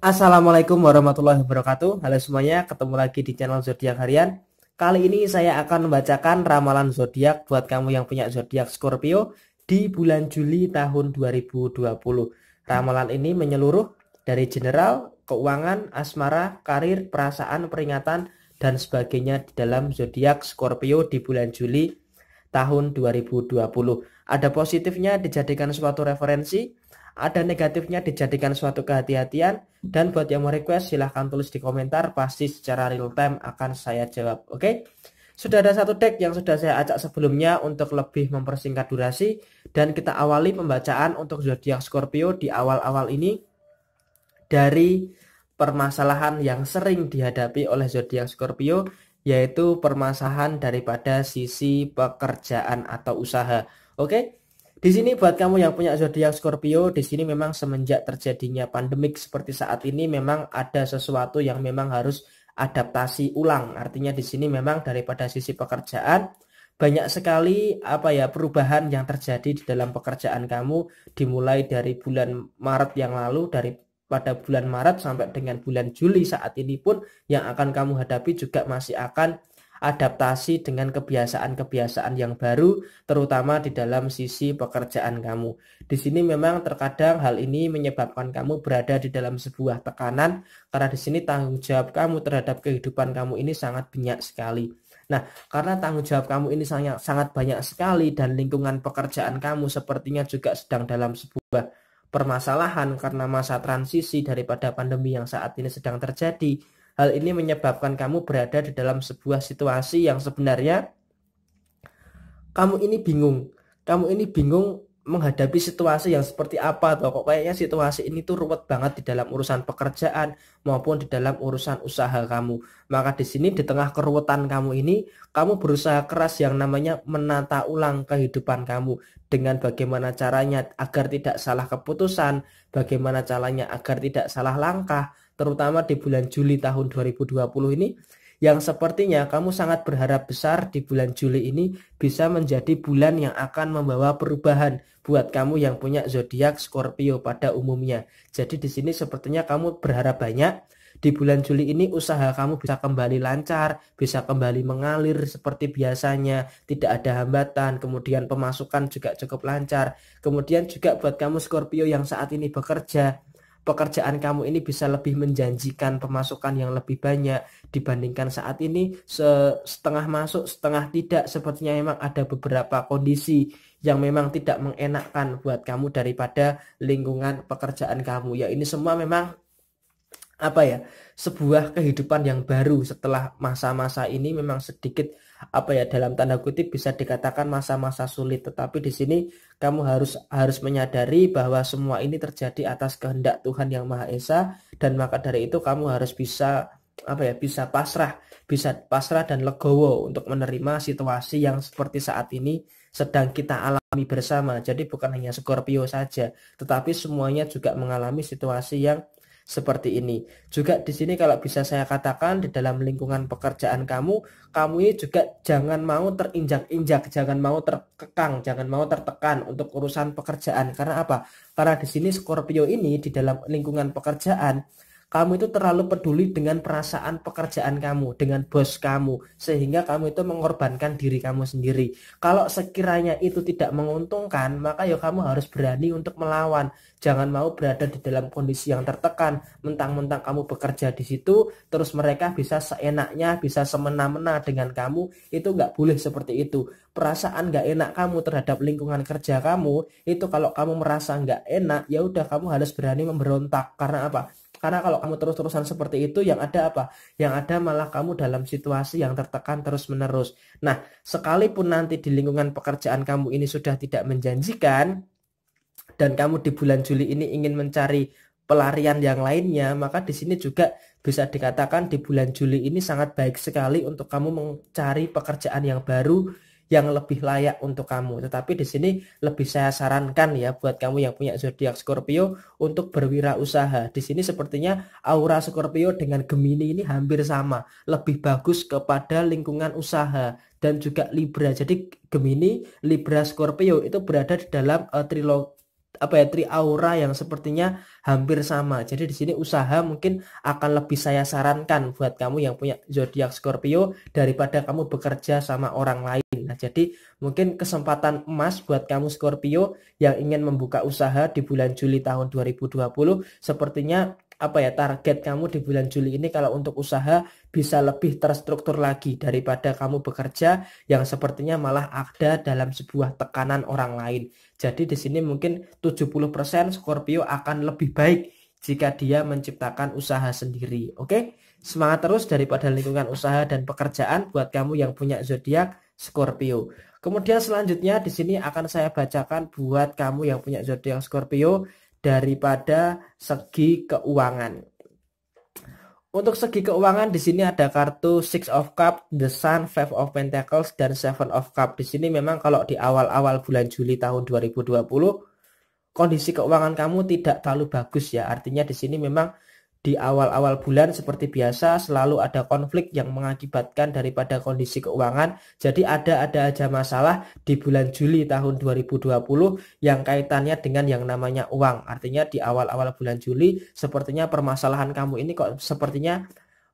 Assalamualaikum warahmatullahi wabarakatuh. Halo semuanya, ketemu lagi di channel Zodiak Harian. Kali ini saya akan membacakan ramalan zodiak buat kamu yang punya zodiak Scorpio di bulan Juli tahun 2020. Ramalan ini menyeluruh dari general, keuangan, asmara, karir, perasaan, peringatan dan sebagainya di dalam zodiak Scorpio di bulan Juli tahun 2020. Ada positifnya dijadikan suatu referensi, ada negatifnya dijadikan suatu kehati-hatian dan buat yang mau request silahkan tulis di komentar pasti secara real time akan saya jawab oke okay? sudah ada satu deck yang sudah saya acak sebelumnya untuk lebih mempersingkat durasi dan kita awali pembacaan untuk zodiak Scorpio di awal-awal ini dari permasalahan yang sering dihadapi oleh zodiak Scorpio yaitu permasalahan daripada sisi pekerjaan atau usaha oke okay? Di sini buat kamu yang punya zodiak Scorpio, di sini memang semenjak terjadinya pandemik seperti saat ini memang ada sesuatu yang memang harus adaptasi ulang. Artinya di sini memang daripada sisi pekerjaan banyak sekali apa ya perubahan yang terjadi di dalam pekerjaan kamu dimulai dari bulan Maret yang lalu dari pada bulan Maret sampai dengan bulan Juli saat ini pun yang akan kamu hadapi juga masih akan adaptasi dengan kebiasaan-kebiasaan yang baru, terutama di dalam sisi pekerjaan kamu. Di sini memang terkadang hal ini menyebabkan kamu berada di dalam sebuah tekanan, karena di sini tanggung jawab kamu terhadap kehidupan kamu ini sangat banyak sekali. Nah, karena tanggung jawab kamu ini sangat, sangat banyak sekali dan lingkungan pekerjaan kamu sepertinya juga sedang dalam sebuah permasalahan karena masa transisi daripada pandemi yang saat ini sedang terjadi Hal ini menyebabkan kamu berada di dalam sebuah situasi yang sebenarnya kamu ini bingung. Kamu ini bingung menghadapi situasi yang seperti apa atau kok kayaknya situasi ini tuh ruwet banget di dalam urusan pekerjaan maupun di dalam urusan usaha kamu. Maka di sini di tengah keruwetan kamu ini, kamu berusaha keras yang namanya menata ulang kehidupan kamu dengan bagaimana caranya agar tidak salah keputusan, bagaimana caranya agar tidak salah langkah, terutama di bulan Juli tahun 2020 ini yang sepertinya kamu sangat berharap besar di bulan Juli ini bisa menjadi bulan yang akan membawa perubahan buat kamu yang punya zodiak Scorpio pada umumnya. Jadi di sini sepertinya kamu berharap banyak di bulan Juli ini usaha kamu bisa kembali lancar, bisa kembali mengalir seperti biasanya, tidak ada hambatan, kemudian pemasukan juga cukup lancar. Kemudian juga buat kamu Scorpio yang saat ini bekerja, pekerjaan kamu ini bisa lebih menjanjikan pemasukan yang lebih banyak dibandingkan saat ini setengah masuk setengah tidak sepertinya memang ada beberapa kondisi yang memang tidak mengenakan buat kamu daripada lingkungan pekerjaan kamu ya ini semua memang apa ya sebuah kehidupan yang baru setelah masa-masa ini memang sedikit apa ya dalam tanda kutip bisa dikatakan masa-masa sulit tetapi di sini kamu harus harus menyadari bahwa semua ini terjadi atas kehendak Tuhan yang Maha Esa dan maka dari itu kamu harus bisa apa ya bisa pasrah bisa pasrah dan legowo untuk menerima situasi yang seperti saat ini sedang kita alami bersama jadi bukan hanya Scorpio saja tetapi semuanya juga mengalami situasi yang seperti ini. Juga di sini kalau bisa saya katakan di dalam lingkungan pekerjaan kamu, kamu ini juga jangan mau terinjak-injak, jangan mau terkekang, jangan mau tertekan untuk urusan pekerjaan. Karena apa? Karena di sini Scorpio ini di dalam lingkungan pekerjaan kamu itu terlalu peduli dengan perasaan pekerjaan kamu, dengan bos kamu, sehingga kamu itu mengorbankan diri kamu sendiri. Kalau sekiranya itu tidak menguntungkan, maka ya kamu harus berani untuk melawan. Jangan mau berada di dalam kondisi yang tertekan, mentang-mentang kamu bekerja di situ, terus mereka bisa seenaknya, bisa semena-mena dengan kamu, itu nggak boleh seperti itu. Perasaan nggak enak kamu terhadap lingkungan kerja kamu, itu kalau kamu merasa nggak enak, ya udah kamu harus berani memberontak. Karena apa? Karena kalau kamu terus-terusan seperti itu yang ada apa? Yang ada malah kamu dalam situasi yang tertekan terus-menerus. Nah, sekalipun nanti di lingkungan pekerjaan kamu ini sudah tidak menjanjikan, dan kamu di bulan Juli ini ingin mencari pelarian yang lainnya, maka di sini juga bisa dikatakan di bulan Juli ini sangat baik sekali untuk kamu mencari pekerjaan yang baru yang lebih layak untuk kamu. Tetapi di sini lebih saya sarankan ya buat kamu yang punya zodiak Scorpio untuk berwirausaha. Di sini sepertinya aura Scorpio dengan Gemini ini hampir sama, lebih bagus kepada lingkungan usaha dan juga Libra. Jadi Gemini, Libra, Scorpio itu berada di dalam uh, trilog apa ya tri aura yang sepertinya hampir sama. Jadi di sini usaha mungkin akan lebih saya sarankan buat kamu yang punya zodiak Scorpio daripada kamu bekerja sama orang lain. Nah, jadi mungkin kesempatan emas buat kamu Scorpio yang ingin membuka usaha di bulan Juli tahun 2020 sepertinya apa ya target kamu di bulan Juli ini kalau untuk usaha bisa lebih terstruktur lagi daripada kamu bekerja yang sepertinya malah ada dalam sebuah tekanan orang lain. Jadi di sini mungkin 70% Scorpio akan lebih baik jika dia menciptakan usaha sendiri. Oke? Semangat terus daripada lingkungan usaha dan pekerjaan buat kamu yang punya zodiak Scorpio. Kemudian selanjutnya di sini akan saya bacakan buat kamu yang punya zodiak Scorpio daripada segi keuangan. Untuk segi keuangan di sini ada kartu Six of Cup, The Sun, Five of Pentacles, dan Seven of Cup. Di sini memang kalau di awal-awal bulan Juli tahun 2020 kondisi keuangan kamu tidak terlalu bagus ya. Artinya di sini memang di awal-awal bulan seperti biasa selalu ada konflik yang mengakibatkan daripada kondisi keuangan. Jadi ada-ada aja masalah di bulan Juli tahun 2020 yang kaitannya dengan yang namanya uang. Artinya di awal-awal bulan Juli sepertinya permasalahan kamu ini kok sepertinya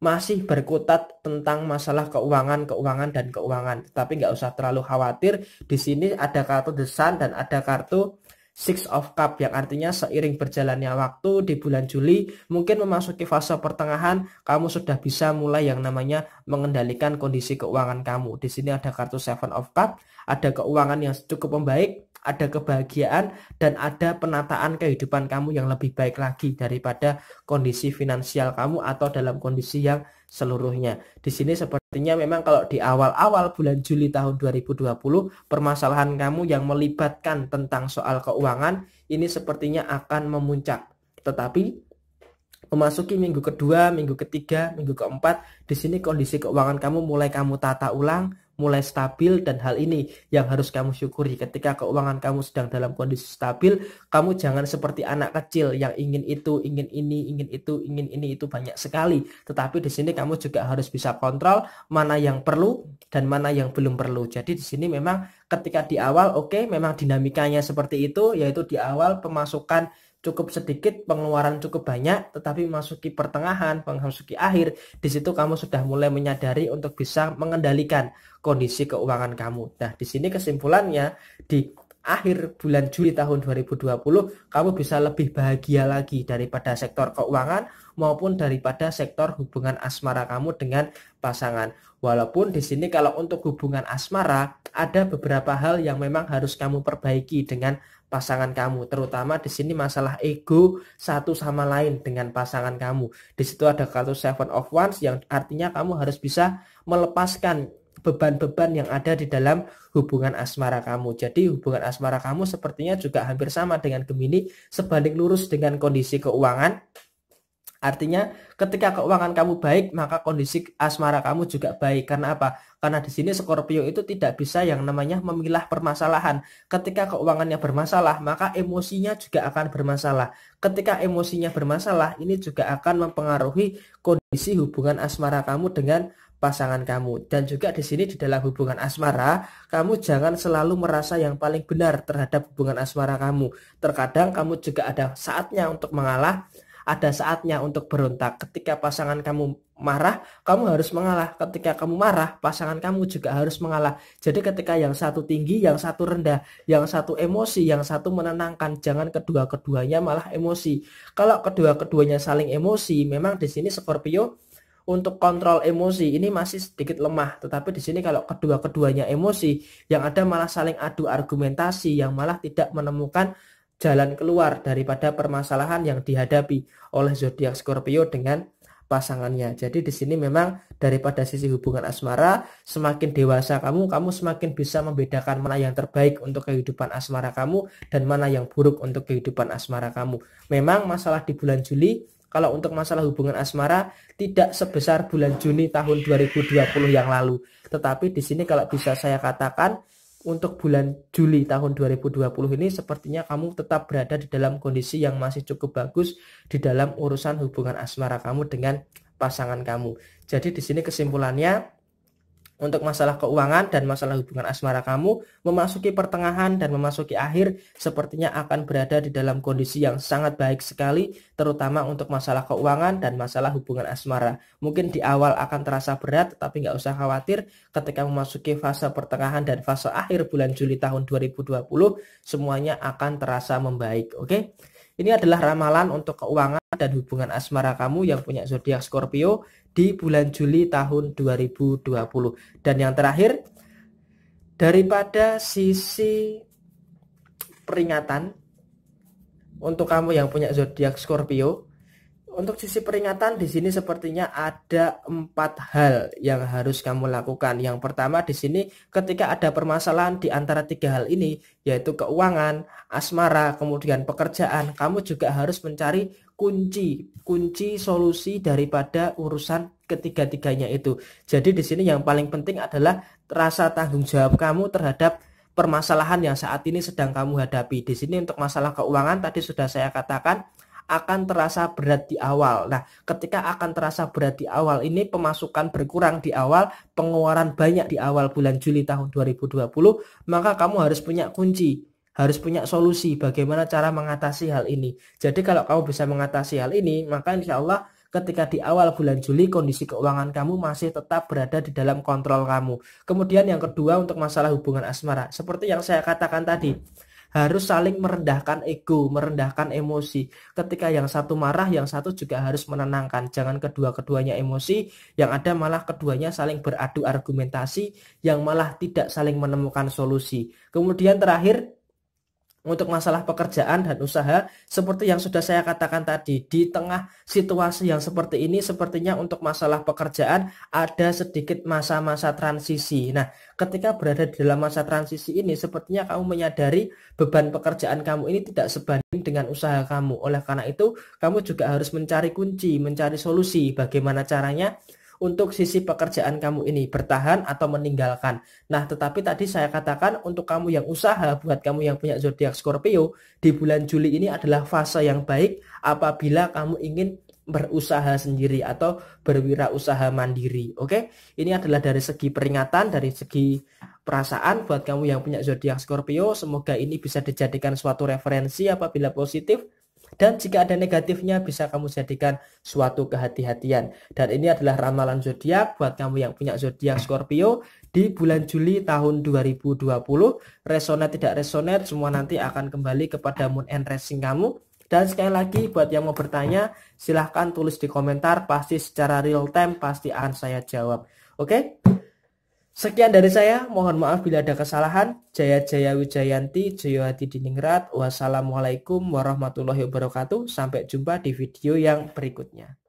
masih berkutat tentang masalah keuangan, keuangan dan keuangan. Tapi nggak usah terlalu khawatir. Di sini ada kartu desan dan ada kartu Six of Cup yang artinya seiring berjalannya waktu di bulan Juli mungkin memasuki fase pertengahan kamu sudah bisa mulai yang namanya mengendalikan kondisi keuangan kamu. Di sini ada kartu Seven of Cup, ada keuangan yang cukup membaik, ada kebahagiaan dan ada penataan kehidupan kamu yang lebih baik lagi daripada kondisi finansial kamu atau dalam kondisi yang seluruhnya. Di sini sepertinya memang kalau di awal-awal bulan Juli tahun 2020 permasalahan kamu yang melibatkan tentang soal keuangan ini sepertinya akan memuncak. Tetapi memasuki minggu kedua, minggu ketiga, minggu keempat, di sini kondisi keuangan kamu mulai kamu tata ulang, mulai stabil dan hal ini yang harus kamu syukuri ketika keuangan kamu sedang dalam kondisi stabil kamu jangan seperti anak kecil yang ingin itu ingin ini ingin itu ingin ini itu banyak sekali tetapi di sini kamu juga harus bisa kontrol mana yang perlu dan mana yang belum perlu jadi di sini memang ketika di awal oke okay, memang dinamikanya seperti itu yaitu di awal pemasukan cukup sedikit, pengeluaran cukup banyak, tetapi memasuki pertengahan, memasuki akhir, di situ kamu sudah mulai menyadari untuk bisa mengendalikan kondisi keuangan kamu. Nah, di sini kesimpulannya di akhir bulan Juli tahun 2020 kamu bisa lebih bahagia lagi daripada sektor keuangan maupun daripada sektor hubungan asmara kamu dengan pasangan. Walaupun di sini kalau untuk hubungan asmara ada beberapa hal yang memang harus kamu perbaiki dengan pasangan kamu, terutama di sini masalah ego satu sama lain dengan pasangan kamu. Di situ ada kartu Seven of Wands yang artinya kamu harus bisa melepaskan beban-beban yang ada di dalam hubungan asmara kamu. Jadi hubungan asmara kamu sepertinya juga hampir sama dengan Gemini sebanding lurus dengan kondisi keuangan Artinya ketika keuangan kamu baik maka kondisi asmara kamu juga baik. Karena apa? Karena di sini Scorpio itu tidak bisa yang namanya memilah permasalahan. Ketika keuangannya bermasalah maka emosinya juga akan bermasalah. Ketika emosinya bermasalah ini juga akan mempengaruhi kondisi hubungan asmara kamu dengan pasangan kamu. Dan juga di sini di dalam hubungan asmara, kamu jangan selalu merasa yang paling benar terhadap hubungan asmara kamu. Terkadang kamu juga ada saatnya untuk mengalah ada saatnya untuk berontak. Ketika pasangan kamu marah, kamu harus mengalah. Ketika kamu marah, pasangan kamu juga harus mengalah. Jadi ketika yang satu tinggi, yang satu rendah, yang satu emosi, yang satu menenangkan, jangan kedua-keduanya malah emosi. Kalau kedua-keduanya saling emosi, memang di sini Scorpio untuk kontrol emosi ini masih sedikit lemah tetapi di sini kalau kedua-keduanya emosi yang ada malah saling adu argumentasi yang malah tidak menemukan jalan keluar daripada permasalahan yang dihadapi oleh zodiak Scorpio dengan pasangannya. Jadi di sini memang daripada sisi hubungan asmara, semakin dewasa kamu, kamu semakin bisa membedakan mana yang terbaik untuk kehidupan asmara kamu dan mana yang buruk untuk kehidupan asmara kamu. Memang masalah di bulan Juli kalau untuk masalah hubungan asmara tidak sebesar bulan Juni tahun 2020 yang lalu. Tetapi di sini kalau bisa saya katakan untuk bulan Juli tahun 2020 ini sepertinya kamu tetap berada di dalam kondisi yang masih cukup bagus di dalam urusan hubungan asmara kamu dengan pasangan kamu. Jadi di sini kesimpulannya untuk masalah keuangan dan masalah hubungan asmara kamu memasuki pertengahan dan memasuki akhir sepertinya akan berada di dalam kondisi yang sangat baik sekali terutama untuk masalah keuangan dan masalah hubungan asmara. Mungkin di awal akan terasa berat tapi nggak usah khawatir ketika memasuki fase pertengahan dan fase akhir bulan Juli tahun 2020 semuanya akan terasa membaik. Oke, ini adalah ramalan untuk keuangan dan hubungan asmara kamu yang punya zodiak Scorpio di bulan Juli tahun 2020. Dan yang terakhir, daripada sisi peringatan untuk kamu yang punya zodiak Scorpio, untuk sisi peringatan di sini sepertinya ada empat hal yang harus kamu lakukan. Yang pertama di sini ketika ada permasalahan di antara tiga hal ini yaitu keuangan, asmara, kemudian pekerjaan, kamu juga harus mencari kunci kunci solusi daripada urusan ketiga-tiganya itu. Jadi di sini yang paling penting adalah rasa tanggung jawab kamu terhadap permasalahan yang saat ini sedang kamu hadapi. Di sini untuk masalah keuangan tadi sudah saya katakan akan terasa berat di awal. Nah, ketika akan terasa berat di awal, ini pemasukan berkurang di awal, pengeluaran banyak di awal bulan Juli tahun 2020, maka kamu harus punya kunci, harus punya solusi bagaimana cara mengatasi hal ini. Jadi kalau kamu bisa mengatasi hal ini, maka insya Allah ketika di awal bulan Juli kondisi keuangan kamu masih tetap berada di dalam kontrol kamu. Kemudian yang kedua untuk masalah hubungan asmara, seperti yang saya katakan tadi harus saling merendahkan ego, merendahkan emosi. Ketika yang satu marah, yang satu juga harus menenangkan. Jangan kedua-keduanya emosi, yang ada malah keduanya saling beradu argumentasi, yang malah tidak saling menemukan solusi. Kemudian terakhir, untuk masalah pekerjaan dan usaha seperti yang sudah saya katakan tadi di tengah situasi yang seperti ini sepertinya untuk masalah pekerjaan ada sedikit masa-masa transisi. Nah, ketika berada di dalam masa transisi ini sepertinya kamu menyadari beban pekerjaan kamu ini tidak sebanding dengan usaha kamu. Oleh karena itu, kamu juga harus mencari kunci, mencari solusi bagaimana caranya untuk sisi pekerjaan kamu ini bertahan atau meninggalkan. Nah, tetapi tadi saya katakan untuk kamu yang usaha, buat kamu yang punya zodiak Scorpio di bulan Juli ini adalah fase yang baik apabila kamu ingin berusaha sendiri atau berwirausaha mandiri. Oke, ini adalah dari segi peringatan, dari segi perasaan buat kamu yang punya zodiak Scorpio. Semoga ini bisa dijadikan suatu referensi apabila positif dan jika ada negatifnya bisa kamu jadikan suatu kehati-hatian. Dan ini adalah ramalan zodiak buat kamu yang punya zodiak Scorpio di bulan Juli tahun 2020. Resonate tidak resonate semua nanti akan kembali kepada moon and rising kamu. Dan sekali lagi buat yang mau bertanya silahkan tulis di komentar pasti secara real time pasti akan saya jawab. Oke? Okay? Sekian dari saya, mohon maaf bila ada kesalahan. Jaya Jaya Wijayanti, Hati Diningrat, wassalamualaikum warahmatullahi wabarakatuh. Sampai jumpa di video yang berikutnya.